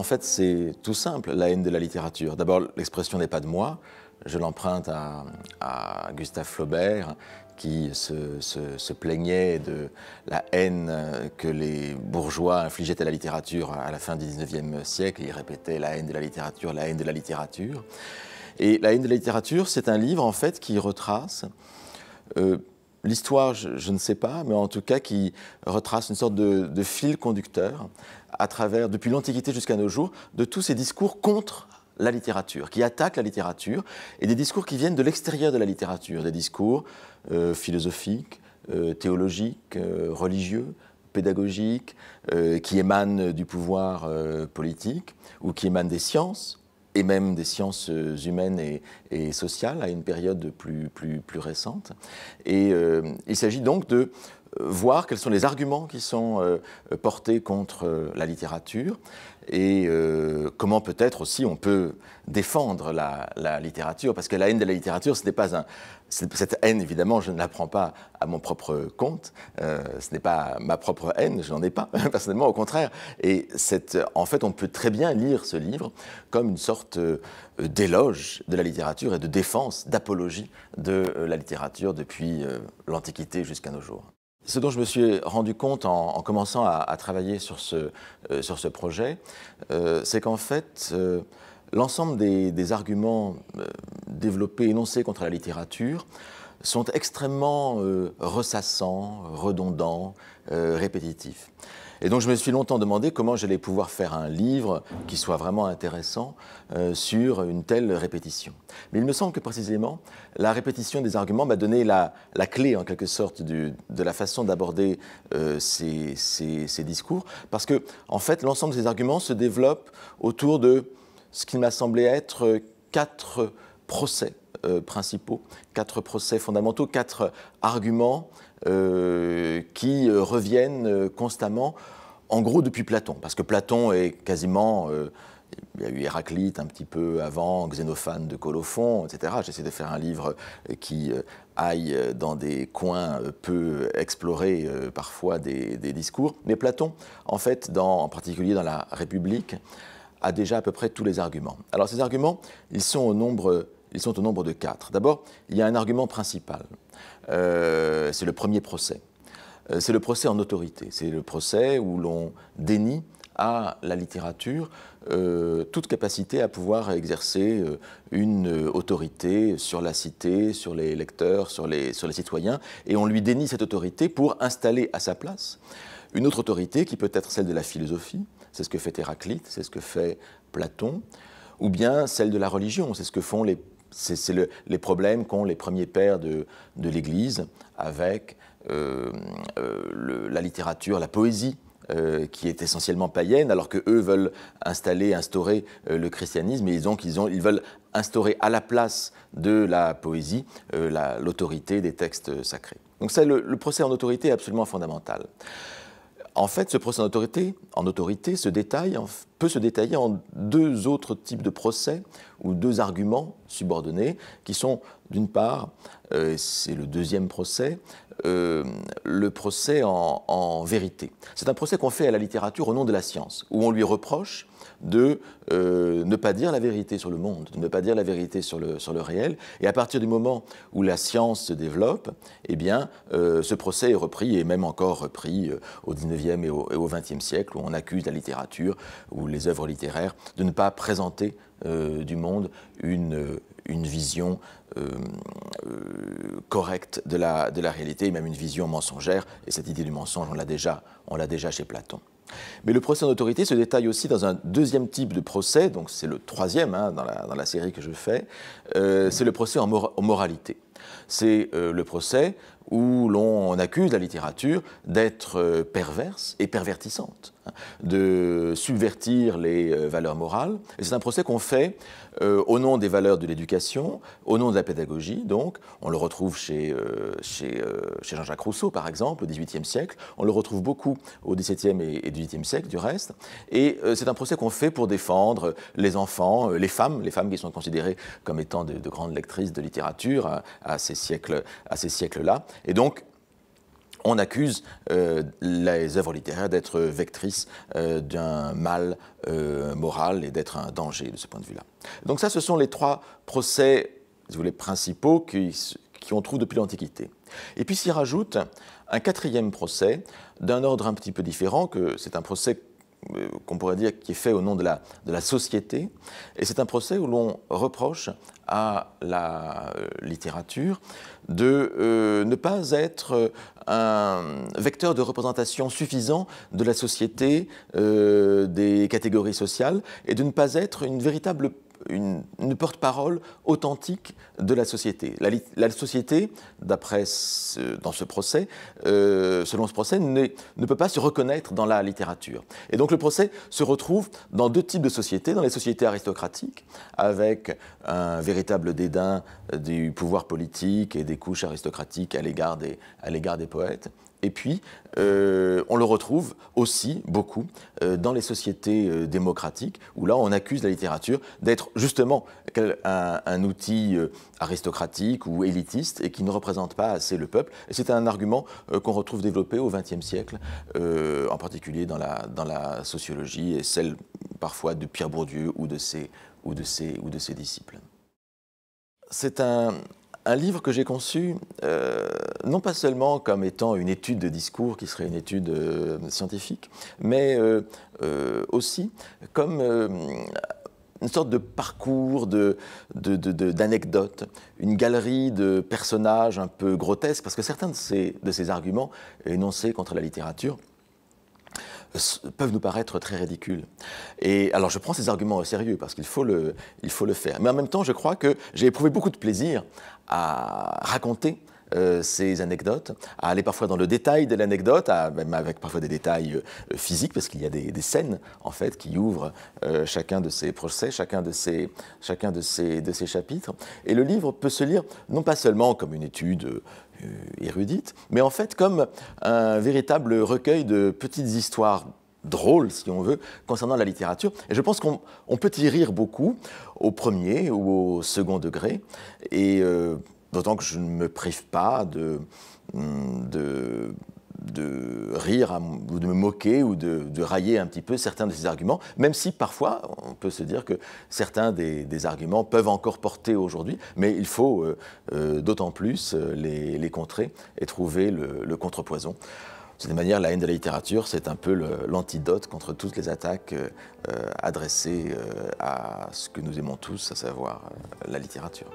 En fait, c'est tout simple, la haine de la littérature. D'abord, l'expression n'est pas de moi. Je l'emprunte à, Gustave Flaubert, qui se, plaignait de la haine que les bourgeois infligeaient à la littérature à la fin du 19e siècle. Il répétait la haine de la littérature, la haine de la littérature. Et La haine de la littérature, c'est un livre en fait qui retrace euh, l'histoire, je, ne sais pas, mais en tout cas qui retrace une sorte de, fil conducteur à travers, depuis l'Antiquité jusqu'à nos jours, de tous ces discours contre la littérature, qui attaquent la littérature, et des discours qui viennent de l'extérieur de la littérature, des discours euh, philosophiques, euh, théologiques, euh, religieux, pédagogiques, qui émanent du pouvoir politique ou qui émanent des sciences et même des sciences euh, humaines et, sociales à une période plus, plus, récente. Et euh, il s'agit donc de voir quels sont les arguments qui sont euh, portés contre euh, la littérature et euh, comment peut-être aussi on peut défendre la, littérature, parce que la haine de la littérature, ce n'est pas un... Cette haine, évidemment, je ne la prends pas à mon propre compte, ce n'est pas ma propre haine, je n'en ai pas, personnellement, au contraire. Et en fait, on peut très bien lire ce livre comme une sorte d'éloge de la littérature et de défense, d'apologie de la littérature depuis l'Antiquité jusqu'à nos jours. Ce dont je me suis rendu compte en, commençant à, travailler sur ce, euh, sur ce projet, euh, c'est qu'en fait, euh, l'ensemble des, des, arguments développés, énoncés contre la littérature, sont extrêmement ressassants, redondants, répétitifs. Et donc je me suis longtemps demandé comment j'allais pouvoir faire un livre qui soit vraiment intéressant euh, sur une telle répétition. Mais il me semble que précisément, la répétition des arguments m'a donné la, clé en quelque sorte de la façon d'aborder euh, ces, discours, parce que en fait l'ensemble des arguments se développe autour de ce qui m'a semblé être quatre procès euh, principaux, quatre procès fondamentaux, quatre arguments qui euh, reviennent euh, constamment, en gros depuis Platon, parce que Platon est quasiment... Euh, il y a eu Héraclite un petit peu avant, Xénophane de Colophon, etc. J'essaie de faire un livre qui aille dans des coins peu explorés parfois des, discours. Mais Platon, en fait, dans, en particulier dans la République, a déjà à peu près tous les arguments. Alors ces arguments, ils sont au nombre, ils sont au nombre de quatre. D'abord, il y a un argument principal. c'est le premier procès. Euh, c'est le procès en autorité. C'est le procès où l'on dénie à la littérature euh, toute capacité à pouvoir exercer euh, une autorité sur la cité, sur les lecteurs, sur les, sur les citoyens, et on lui dénie cette autorité pour installer à sa place une autre autorité qui peut être celle de la philosophie, c'est ce que fait Héraclite, c'est ce que fait Platon, ou bien celle de la religion, c'est ce que font les, c'est les problèmes qu'ont les premiers pères de, l'Église avec la littérature, la poésie, euh, qui est essentiellement païenne, alors que eux veulent installer, instaurer euh, le christianisme, et ils, ont, ils veulent instaurer à la place de la poésie euh, l'autorité des textes sacrés. Donc ça, le, procès en autorité est absolument fondamental. En fait, ce procès en autorité, en autorité se détaille en, peut se détailler en deux autres types de procès ou deux arguments subordonnés qui sont d'une part, euh, c'est le deuxième procès, euh, le procès en, vérité. C'est un procès qu'on fait à la littérature au nom de la science, où on lui reproche de euh, ne pas dire la vérité sur le monde, de ne pas dire la vérité sur le, sur le réel. Et à partir du moment où la science se développe, et eh bien, ce procès est repris, et même encore repris au 19e et au, 20e siècle, où on accuse la littérature, où les œuvres littéraires, de ne pas présenter euh, du monde une, euh, une vision euh, correcte de la, de la réalité, même une vision mensongère. Et cette idée du mensonge, on l'a déjà, déjà chez Platon. Mais le procès en autorité se détaille aussi dans un deuxième type de procès, donc c'est le troisième hein, dans, la, série que je fais, c'est le procès en moralité. C'est le procès où l'on accuse la littérature d'être euh, perverse et pervertissante, hein, de subvertir les euh, valeurs morales. Et c'est un procès qu'on fait euh, au nom des valeurs de l'éducation, au nom de la pédagogie, donc. On le retrouve chez, Jean-Jacques Rousseau, par exemple, au XVIIIe siècle. On le retrouve beaucoup au XVIIe et XVIIIe siècle, du reste. Et c'est un procès qu'on fait pour défendre les enfants, les femmes, les femmes qui sont considérées comme étant de, grandes lectrices de littérature hein, à, ces siècles-là. Et donc, on accuse euh, les œuvres littéraires d'être vectrices euh, d'un mal euh, moral et d'être un danger de ce point de vue-là. Donc ça, ce sont les trois procès, principaux qui, qui on trouve depuis l'Antiquité. Et puis s'y rajoute un quatrième procès d'un ordre un petit peu différent, que c'est un procès euh, qu'on pourrait dire qui est fait au nom de la, de la société. Et c'est un procès où l'on reproche à la euh, littérature de euh, ne pas être un vecteur de représentation suffisant de la société, des catégories sociales, et de ne pas être une véritable une, porte-parole authentique de la société. La, société, d'après dans ce procès, euh, selon ce procès, ne peut pas se reconnaître dans la littérature. Et donc le procès se retrouve dans deux types de sociétés, dans les sociétés aristocratiques, avec un véritable dédain du pouvoir politique et des couches aristocratiques à l'égard des poètes, et puis, euh, on le retrouve aussi beaucoup euh, dans les sociétés euh, démocratiques, où là, on accuse la littérature d'être justement un, outil aristocratique ou élitiste et qui ne représente pas assez le peuple. Et c'est un argument qu'on retrouve développé au XXe siècle, en particulier dans la, dans la sociologie et celle parfois de Pierre Bourdieu ou de ses, ou de ses, ou de ses disciples. C'est un, un livre que j'ai conçu, euh, non pas seulement comme étant une étude de discours qui serait une étude euh, scientifique, mais euh, aussi comme une sorte de parcours, d'anecdotes, une galerie de personnages un peu grotesques, parce que certains de ces arguments énoncés contre la littérature peuvent nous paraître très ridicules. Et alors je prends ces arguments au sérieux parce qu'il faut, le, il faut le faire. Mais en même temps, je crois que j'ai éprouvé beaucoup de plaisir à raconter euh, ces anecdotes, à aller parfois dans le détail de l'anecdote, même avec parfois des détails euh, physiques, parce qu'il y a des, scènes en fait qui ouvrent euh, chacun de ces procès, chacun de ces, chacun de ces, de ces chapitres. Et le livre peut se lire non pas seulement comme une étude érudite, mais en fait comme un véritable recueil de petites histoires drôles, si on veut, concernant la littérature. Et je pense qu'on peut y rire beaucoup, au premier ou au second degré. Et D'autant que je ne me prive pas de, rire ou de me moquer ou de, railler un petit peu certains de ces arguments, même si parfois on peut se dire que certains des, arguments peuvent encore porter aujourd'hui, mais il faut euh, euh, d'autant plus euh, les, contrer et trouver le, contrepoison. De cette manière, la haine de la littérature, c'est un peu l'antidote contre toutes les attaques adressées à ce que nous aimons tous, à savoir la littérature.